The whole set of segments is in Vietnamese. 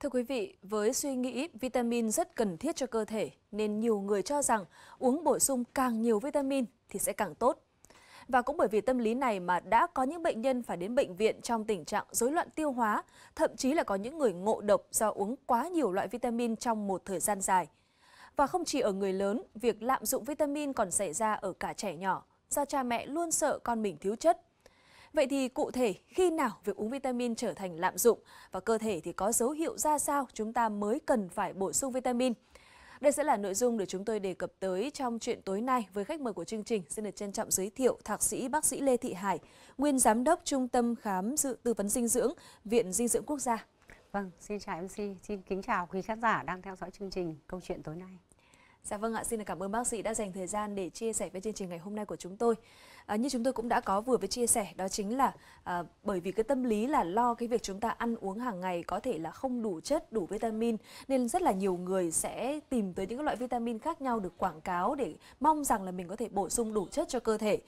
Thưa quý vị, với suy nghĩ vitamin rất cần thiết cho cơ thể nên nhiều người cho rằng uống bổ sung càng nhiều vitamin thì sẽ càng tốt. Và cũng bởi vì tâm lý này mà đã có những bệnh nhân phải đến bệnh viện trong tình trạng rối loạn tiêu hóa, thậm chí là có những người ngộ độc do uống quá nhiều loại vitamin trong một thời gian dài. Và không chỉ ở người lớn, việc lạm dụng vitamin còn xảy ra ở cả trẻ nhỏ, do cha mẹ luôn sợ con mình thiếu chất Vậy thì cụ thể khi nào việc uống vitamin trở thành lạm dụng và cơ thể thì có dấu hiệu ra sao chúng ta mới cần phải bổ sung vitamin? Đây sẽ là nội dung được chúng tôi đề cập tới trong chuyện tối nay với khách mời của chương trình. Xin được trân trọng giới thiệu Thạc sĩ bác sĩ Lê Thị Hải, nguyên giám đốc Trung tâm khám dự tư vấn dinh dưỡng, Viện Dinh dưỡng Quốc gia. Vâng, xin chào MC, xin kính chào quý khán giả đang theo dõi chương trình Câu chuyện tối nay. Dạ vâng ạ, xin cảm ơn bác sĩ đã dành thời gian để chia sẻ với chương trình ngày hôm nay của chúng tôi à, như chúng tôi cũng đã có vừa với chia sẻ đó chính là à, bởi vì cái tâm lý là lo cái việc chúng ta ăn uống hàng ngày có thể là không đủ chất đủ vitamin nên rất là nhiều người sẽ tìm tới những loại vitamin khác nhau được quảng cáo để mong rằng là mình có thể bổ sung đủ chất cho cơ thể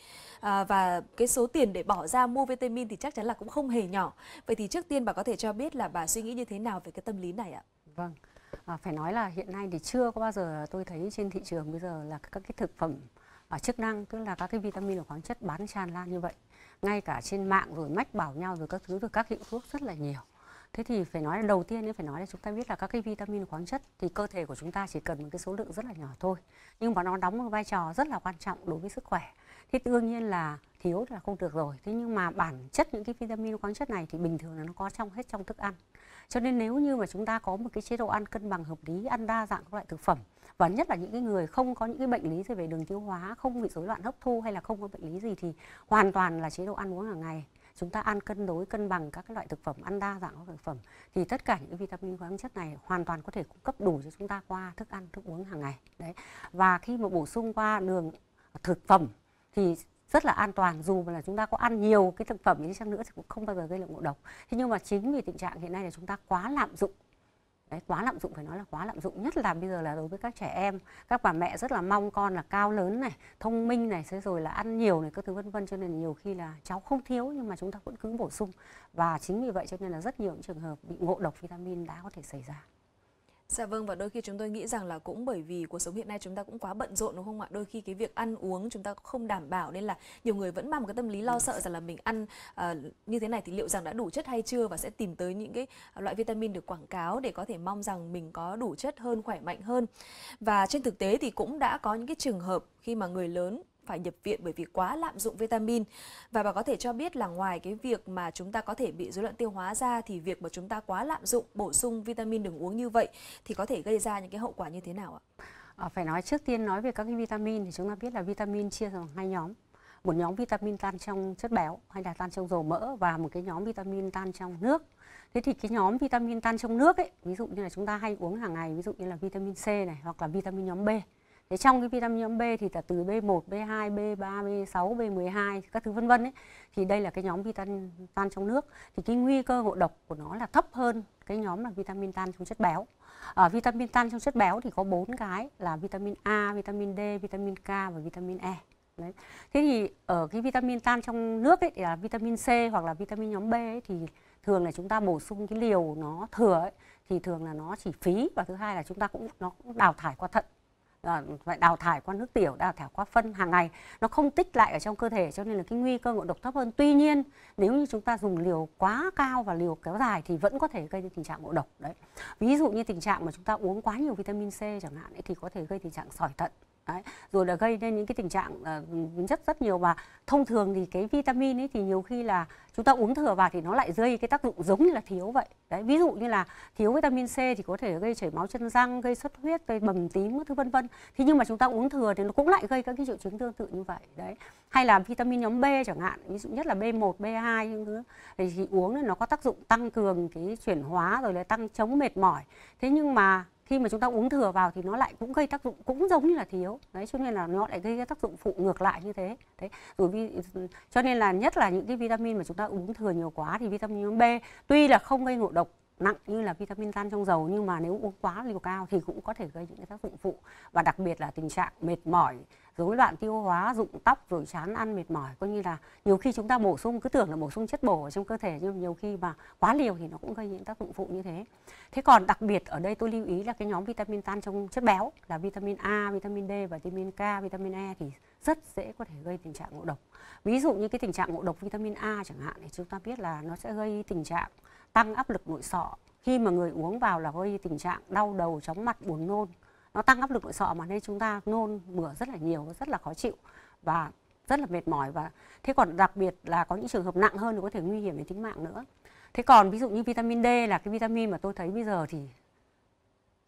à, và cái số tiền để bỏ ra mua vitamin thì chắc chắn là cũng không hề nhỏ vậy thì trước tiên bà có thể cho biết là bà suy nghĩ như thế nào về cái tâm lý này ạ vâng à, phải nói là hiện nay thì chưa có bao giờ tôi thấy trên thị trường bây giờ là các cái thực phẩm ở chức năng tức là các cái vitamin và khoáng chất bán tràn lan như vậy ngay cả trên mạng rồi mách bảo nhau rồi các thứ rồi các hiệu thuốc rất là nhiều thế thì phải nói là đầu tiên nên phải nói là chúng ta biết là các cái vitamin khoáng chất thì cơ thể của chúng ta chỉ cần một cái số lượng rất là nhỏ thôi nhưng mà nó đóng một vai trò rất là quan trọng đối với sức khỏe thế đương nhiên là thiếu là không được rồi thế nhưng mà bản chất những cái vitamin khoáng chất này thì bình thường là nó có trong hết trong thức ăn cho nên nếu như mà chúng ta có một cái chế độ ăn cân bằng hợp lý ăn đa dạng các loại thực phẩm và nhất là những cái người không có những cái bệnh lý gì về đường tiêu hóa không bị rối loạn hấp thu hay là không có bệnh lý gì thì hoàn toàn là chế độ ăn uống hàng ngày chúng ta ăn cân đối cân bằng các cái loại thực phẩm ăn đa dạng các thực phẩm thì tất cả những vitamin khoáng chất này hoàn toàn có thể cung cấp đủ cho chúng ta qua thức ăn thức uống hàng ngày đấy và khi mà bổ sung qua đường thực phẩm thì rất là an toàn dù là chúng ta có ăn nhiều cái thực phẩm đi chăng nữa thì cũng không bao giờ gây được ngộ độc thế nhưng mà chính vì tình trạng hiện nay là chúng ta quá lạm dụng Đấy, quá lạm dụng phải nói là quá lạm dụng nhất là bây giờ là đối với các trẻ em các bà mẹ rất là mong con là cao lớn này thông minh này thế rồi là ăn nhiều này các thứ vân vân cho nên nhiều khi là cháu không thiếu nhưng mà chúng ta vẫn cứ bổ sung và chính vì vậy cho nên là rất nhiều những trường hợp bị ngộ độc vitamin đã có thể xảy ra Dạ vâng và đôi khi chúng tôi nghĩ rằng là cũng bởi vì cuộc sống hiện nay chúng ta cũng quá bận rộn đúng không ạ? Đôi khi cái việc ăn uống chúng ta không đảm bảo nên là nhiều người vẫn mang một cái tâm lý lo sợ rằng là mình ăn à, như thế này thì liệu rằng đã đủ chất hay chưa và sẽ tìm tới những cái loại vitamin được quảng cáo để có thể mong rằng mình có đủ chất hơn, khỏe mạnh hơn. Và trên thực tế thì cũng đã có những cái trường hợp khi mà người lớn phải nhập viện bởi vì quá lạm dụng vitamin và bà có thể cho biết là ngoài cái việc mà chúng ta có thể bị rối loạn tiêu hóa ra thì việc mà chúng ta quá lạm dụng bổ sung vitamin đường uống như vậy thì có thể gây ra những cái hậu quả như thế nào ạ? À, phải nói trước tiên nói về các cái vitamin thì chúng ta biết là vitamin chia thành hai nhóm một nhóm vitamin tan trong chất béo hay là tan trong dầu mỡ và một cái nhóm vitamin tan trong nước thế thì cái nhóm vitamin tan trong nước ấy ví dụ như là chúng ta hay uống hàng ngày ví dụ như là vitamin C này hoặc là vitamin nhóm B Thế trong cái vitamin nhóm B thì là từ B1, B2, B3, B6, B12 các thứ vân vân ấy thì đây là cái nhóm vitamin tan trong nước thì cái nguy cơ ngộ độc của nó là thấp hơn cái nhóm là vitamin tan trong chất béo. À, vitamin tan trong chất béo thì có bốn cái là vitamin A, vitamin D, vitamin K và vitamin E. Đấy. Thế thì ở cái vitamin tan trong nước ấy thì là vitamin C hoặc là vitamin nhóm B ấy thì thường là chúng ta bổ sung cái liều nó thừa ấy thì thường là nó chỉ phí và thứ hai là chúng ta cũng nó cũng đào thải qua thận Ờ, phải đào thải qua nước tiểu đào thải qua phân hàng ngày nó không tích lại ở trong cơ thể cho nên là cái nguy cơ ngộ độc thấp hơn tuy nhiên nếu như chúng ta dùng liều quá cao và liều kéo dài thì vẫn có thể gây ra tình trạng ngộ độc đấy ví dụ như tình trạng mà chúng ta uống quá nhiều vitamin C chẳng hạn ấy, thì có thể gây tình trạng sỏi thận Đấy. rồi là gây nên những cái tình trạng uh, rất rất nhiều và thông thường thì cái vitamin ấy thì nhiều khi là chúng ta uống thừa vào thì nó lại gây cái tác dụng giống như là thiếu vậy đấy ví dụ như là thiếu vitamin C thì có thể gây chảy máu chân răng gây xuất huyết gây bầm tím thứ vân vân thế nhưng mà chúng ta uống thừa thì nó cũng lại gây các cái triệu chứng tương tự như vậy đấy hay là vitamin nhóm B chẳng hạn ví dụ nhất là B1 B2 những thứ thì, uống nó có tác dụng tăng cường cái chuyển hóa rồi là tăng chống mệt mỏi thế nhưng mà khi mà chúng ta uống thừa vào thì nó lại cũng gây tác dụng cũng giống như là thiếu đấy cho nên là nó lại gây tác dụng phụ ngược lại như thế đấy rồi vi, cho nên là nhất là những cái vitamin mà chúng ta uống thừa nhiều quá thì vitamin B tuy là không gây ngộ độc nặng như là vitamin tan trong dầu nhưng mà nếu uống quá liều cao thì cũng có thể gây những cái tác dụng phụ và đặc biệt là tình trạng mệt mỏi rối loạn tiêu hóa rụng tóc rồi chán ăn mệt mỏi coi như là nhiều khi chúng ta bổ sung cứ tưởng là bổ sung chất bổ ở trong cơ thể nhưng nhiều khi mà quá liều thì nó cũng gây những tác dụng phụ như thế thế còn đặc biệt ở đây tôi lưu ý là cái nhóm vitamin tan trong chất béo là vitamin A vitamin D và vitamin K vitamin E thì rất dễ có thể gây tình trạng ngộ độc ví dụ như cái tình trạng ngộ độc vitamin A chẳng hạn thì chúng ta biết là nó sẽ gây tình trạng tăng áp lực nội sọ khi mà người uống vào là gây tình trạng đau đầu chóng mặt buồn nôn nó tăng áp lực nội sọ mà nên chúng ta nôn mửa rất là nhiều rất là khó chịu và rất là mệt mỏi và thế còn đặc biệt là có những trường hợp nặng hơn thì có thể nguy hiểm đến tính mạng nữa thế còn ví dụ như vitamin D là cái vitamin mà tôi thấy bây giờ thì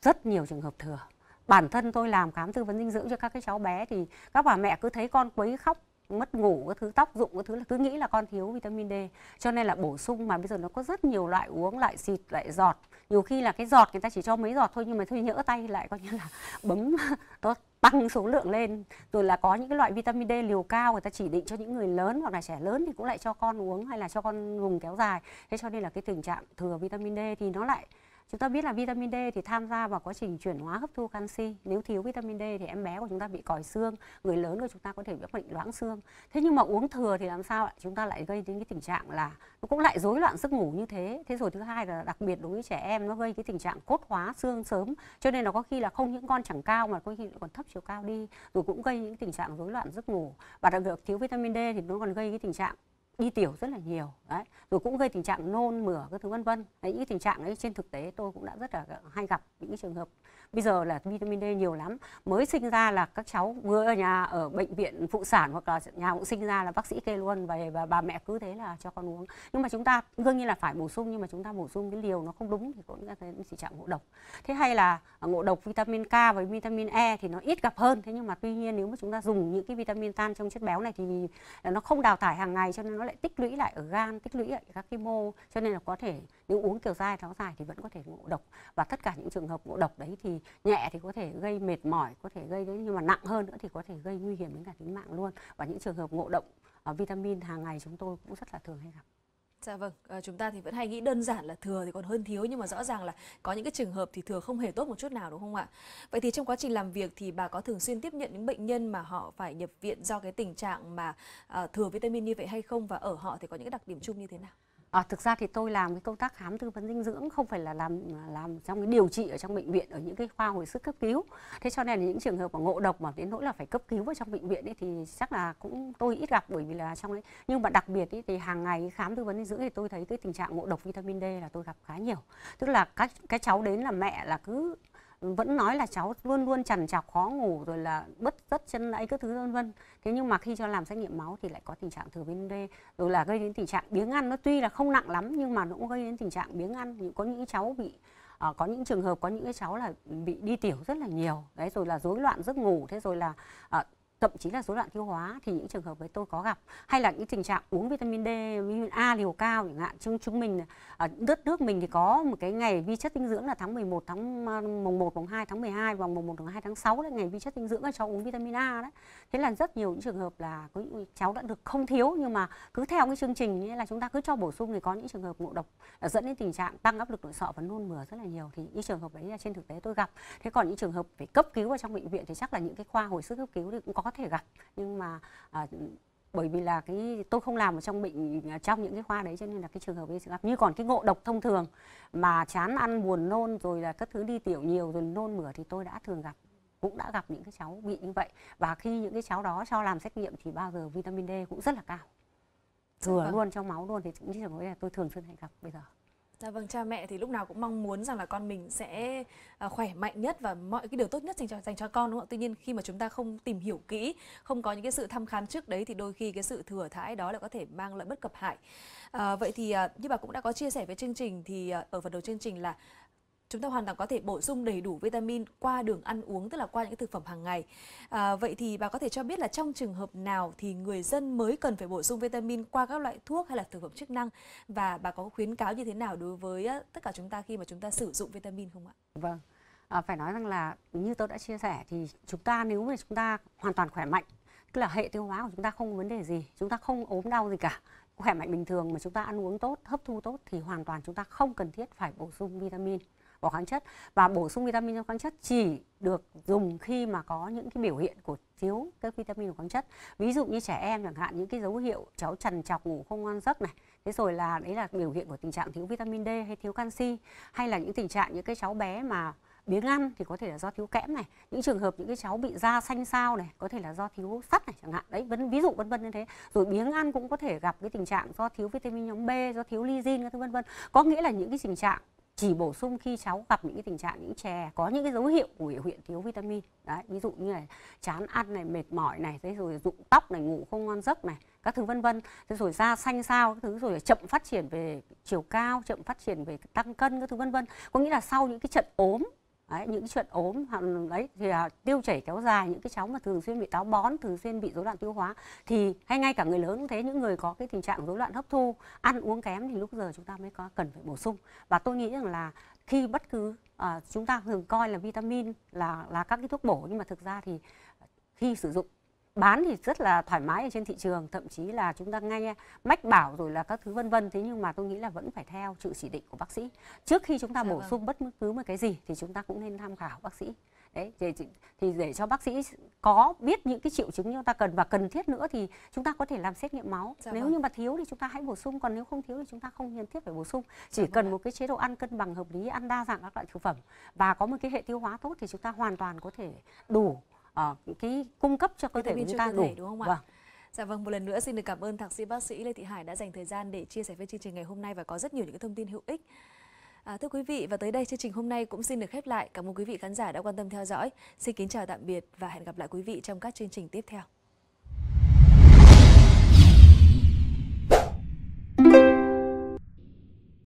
rất nhiều trường hợp thừa bản thân tôi làm khám tư vấn dinh dưỡng cho các cái cháu bé thì các bà mẹ cứ thấy con quấy khóc mất ngủ cái thứ tóc rụng cái thứ là cứ nghĩ là con thiếu vitamin D cho nên là bổ sung mà bây giờ nó có rất nhiều loại uống loại xịt loại giọt nhiều khi là cái giọt người ta chỉ cho mấy giọt thôi nhưng mà thôi nhỡ tay lại coi như là bấm nó tăng số lượng lên rồi là có những cái loại vitamin D liều cao người ta chỉ định cho những người lớn hoặc là trẻ lớn thì cũng lại cho con uống hay là cho con dùng kéo dài thế cho nên là cái tình trạng thừa vitamin D thì nó lại Chúng ta biết là vitamin D thì tham gia vào quá trình chuyển hóa hấp thu canxi. Nếu thiếu vitamin D thì em bé của chúng ta bị còi xương, người lớn của chúng ta có thể bị bệnh loãng xương. Thế nhưng mà uống thừa thì làm sao ạ? Chúng ta lại gây đến cái tình trạng là nó cũng lại rối loạn giấc ngủ như thế. Thế rồi thứ hai là đặc biệt đối với trẻ em nó gây cái tình trạng cốt hóa xương sớm. Cho nên là có khi là không những con chẳng cao mà có khi còn thấp chiều cao đi, rồi cũng gây những tình trạng rối loạn giấc ngủ. Và đặc biệt thiếu vitamin D thì nó còn gây cái tình trạng đi tiểu rất là nhiều đấy rồi cũng gây tình trạng nôn mửa các thứ vân vân những tình trạng ấy trên thực tế tôi cũng đã rất là hay gặp những trường hợp bây giờ là vitamin D nhiều lắm mới sinh ra là các cháu vừa ở nhà ở bệnh viện phụ sản hoặc là nhà cũng sinh ra là bác sĩ kê luôn và, và bà mẹ cứ thế là cho con uống nhưng mà chúng ta đương nhiên là phải bổ sung nhưng mà chúng ta bổ sung cái liều nó không đúng thì cũng là đến tình trạng ngộ độc thế hay là à, ngộ độc vitamin K và vitamin E thì nó ít gặp hơn thế nhưng mà tuy nhiên nếu mà chúng ta dùng những cái vitamin tan trong chất béo này thì nó không đào thải hàng ngày cho nên nó lại tích lũy lại ở gan tích lũy ở các cái mô cho nên là có thể nếu uống kiểu dài kéo dài thì vẫn có thể ngộ độc và tất cả những trường hợp ngộ độc đấy thì nhẹ thì có thể gây mệt mỏi có thể gây đến nhưng mà nặng hơn nữa thì có thể gây nguy hiểm đến cả tính mạng luôn và những trường hợp ngộ độc ờ, vitamin hàng ngày chúng tôi cũng rất là thường hay gặp Dạ vâng, à, chúng ta thì vẫn hay nghĩ đơn giản là thừa thì còn hơn thiếu nhưng mà rõ ràng là có những cái trường hợp thì thừa không hề tốt một chút nào đúng không ạ? Vậy thì trong quá trình làm việc thì bà có thường xuyên tiếp nhận những bệnh nhân mà họ phải nhập viện do cái tình trạng mà à, thừa vitamin như vậy hay không và ở họ thì có những cái đặc điểm chung như thế nào? À, thực ra thì tôi làm cái công tác khám tư vấn dinh dưỡng không phải là làm làm trong cái điều trị ở trong bệnh viện ở những cái khoa hồi sức cấp cứu. Thế cho nên là những trường hợp mà ngộ độc mà đến nỗi là phải cấp cứu ở trong bệnh viện ấy thì chắc là cũng tôi ít gặp bởi vì là trong ấy nhưng mà đặc biệt ấy, thì hàng ngày khám tư vấn dinh dưỡng thì tôi thấy cái tình trạng ngộ độc vitamin D là tôi gặp khá nhiều. Tức là các cái cháu đến là mẹ là cứ vẫn nói là cháu luôn luôn trằn trọc khó ngủ rồi là bứt rất chân ấy các thứ vân vân thế nhưng mà khi cho làm xét nghiệm máu thì lại có tình trạng thừa vitamin D rồi là gây đến tình trạng biếng ăn nó tuy là không nặng lắm nhưng mà nó cũng gây đến tình trạng biếng ăn có những cháu bị À, có những trường hợp có những cái cháu là bị đi tiểu rất là nhiều đấy rồi là rối loạn giấc ngủ thế rồi là à, thậm chí là rối loạn tiêu hóa thì những trường hợp với tôi có gặp hay là những tình trạng uống vitamin D, vitamin A liều cao chẳng hạn chúng chúng mình ở đất nước mình thì có một cái ngày vi chất dinh dưỡng là tháng 11 tháng à, mùng 1 mùng 2 tháng 12 và mùng 1 mùng 2 tháng 6 là ngày vi chất dinh dưỡng là cho uống vitamin A đấy. Thế là rất nhiều những trường hợp là có những cháu đã được không thiếu nhưng mà cứ theo cái chương trình là chúng ta cứ cho bổ sung thì có những trường hợp ngộ độc à, dẫn đến tình trạng tăng áp lực nội sọ và nôn mửa rất là nhiều thì những trường hợp đấy là trên thực tế tôi gặp. Thế còn những trường hợp phải cấp cứu ở trong bệnh viện thì chắc là những cái khoa hồi sức cấp cứu thì cũng có thể gặp nhưng mà à, bởi vì là cái tôi không làm ở trong bệnh à, trong những cái khoa đấy cho nên là cái trường hợp ấy sẽ gặp như còn cái ngộ độc thông thường mà chán ăn buồn nôn rồi là các thứ đi tiểu nhiều rồi nôn mửa thì tôi đã thường gặp cũng đã gặp những cái cháu bị như vậy và khi những cái cháu đó cho làm xét nghiệm thì bao giờ vitamin D cũng rất là cao dạ thừa vâng. luôn trong máu luôn thì những trường hợp này tôi thường xuyên hay gặp bây giờ Dạ vâng, cha mẹ thì lúc nào cũng mong muốn rằng là con mình sẽ à, khỏe mạnh nhất và mọi cái điều tốt nhất dành cho dành cho con đúng không? Tuy nhiên khi mà chúng ta không tìm hiểu kỹ, không có những cái sự thăm khám trước đấy thì đôi khi cái sự thừa thãi đó là có thể mang lại bất cập hại. À, vậy thì à, như bà cũng đã có chia sẻ với chương trình thì à, ở phần đầu chương trình là chúng ta hoàn toàn có thể bổ sung đầy đủ vitamin qua đường ăn uống tức là qua những thực phẩm hàng ngày à, vậy thì bà có thể cho biết là trong trường hợp nào thì người dân mới cần phải bổ sung vitamin qua các loại thuốc hay là thực phẩm chức năng và bà có khuyến cáo như thế nào đối với tất cả chúng ta khi mà chúng ta sử dụng vitamin không ạ vâng à, phải nói rằng là như tôi đã chia sẻ thì chúng ta nếu mà chúng ta hoàn toàn khỏe mạnh tức là hệ tiêu hóa của chúng ta không có vấn đề gì chúng ta không ốm đau gì cả khỏe mạnh bình thường mà chúng ta ăn uống tốt hấp thu tốt thì hoàn toàn chúng ta không cần thiết phải bổ sung vitamin có khoáng chất và bổ sung vitamin và khoáng chất chỉ được dùng khi mà có những cái biểu hiện của thiếu các vitamin và khoáng chất ví dụ như trẻ em chẳng hạn những cái dấu hiệu cháu trằn trọc ngủ không ngon giấc này thế rồi là đấy là biểu hiện của tình trạng thiếu vitamin D hay thiếu canxi hay là những tình trạng những cái cháu bé mà biếng ăn thì có thể là do thiếu kẽm này những trường hợp những cái cháu bị da xanh xao này có thể là do thiếu sắt này chẳng hạn đấy vấn ví dụ vân vân như thế rồi biếng ăn cũng có thể gặp cái tình trạng do thiếu vitamin nhóm B do thiếu lysin các thứ vân vân có nghĩa là những cái tình trạng chỉ bổ sung khi cháu gặp những cái tình trạng những trẻ có những cái dấu hiệu của biểu hiện thiếu vitamin đấy ví dụ như là chán ăn này mệt mỏi này thế rồi rụng tóc này ngủ không ngon giấc này các thứ vân vân thế rồi da xanh sao các thứ rồi chậm phát triển về chiều cao chậm phát triển về tăng cân các thứ vân vân có nghĩa là sau những cái trận ốm Đấy, những chuyện ốm hoặc đấy thì à, tiêu chảy kéo dài những cái cháu mà thường xuyên bị táo bón thường xuyên bị rối loạn tiêu hóa thì hay ngay cả người lớn cũng thế những người có cái tình trạng rối loạn hấp thu ăn uống kém thì lúc giờ chúng ta mới có cần phải bổ sung và tôi nghĩ rằng là khi bất cứ à, chúng ta thường coi là vitamin là là các cái thuốc bổ nhưng mà thực ra thì khi sử dụng bán thì rất là thoải mái ở trên thị trường thậm chí là chúng ta nghe mách bảo rồi là các thứ vân vân thế nhưng mà tôi nghĩ là vẫn phải theo sự chỉ định của bác sĩ trước khi chúng ta dạ bổ vâng. sung bất cứ một cái gì thì chúng ta cũng nên tham khảo bác sĩ đấy thì, thì để cho bác sĩ có biết những cái triệu chứng chúng ta cần và cần thiết nữa thì chúng ta có thể làm xét nghiệm máu dạ nếu vâng. như mà thiếu thì chúng ta hãy bổ sung còn nếu không thiếu thì chúng ta không cần thiết phải bổ sung chỉ dạ vâng cần vâng. một cái chế độ ăn cân bằng hợp lý ăn đa dạng các loại thực phẩm và có một cái hệ tiêu hóa tốt thì chúng ta hoàn toàn có thể đủ uh, cái cung cấp cho cơ thể của chúng ta đủ đúng không ạ? Vâng. Dạ vâng, một lần nữa xin được cảm ơn thạc sĩ bác sĩ Lê Thị Hải đã dành thời gian để chia sẻ với chương trình ngày hôm nay và có rất nhiều những thông tin hữu ích. À, thưa quý vị và tới đây chương trình hôm nay cũng xin được khép lại. Cảm ơn quý vị khán giả đã quan tâm theo dõi. Xin kính chào tạm biệt và hẹn gặp lại quý vị trong các chương trình tiếp theo.